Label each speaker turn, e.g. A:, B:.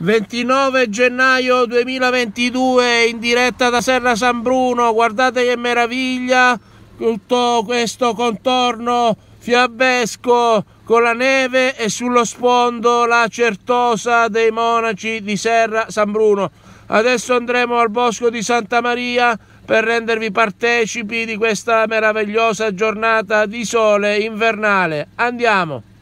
A: 29 gennaio 2022 in diretta da Serra San Bruno, guardate che meraviglia tutto questo contorno fiabesco con la neve e sullo sfondo la certosa dei monaci di Serra San Bruno. Adesso andremo al bosco di Santa Maria per rendervi partecipi di questa meravigliosa giornata di sole invernale. Andiamo!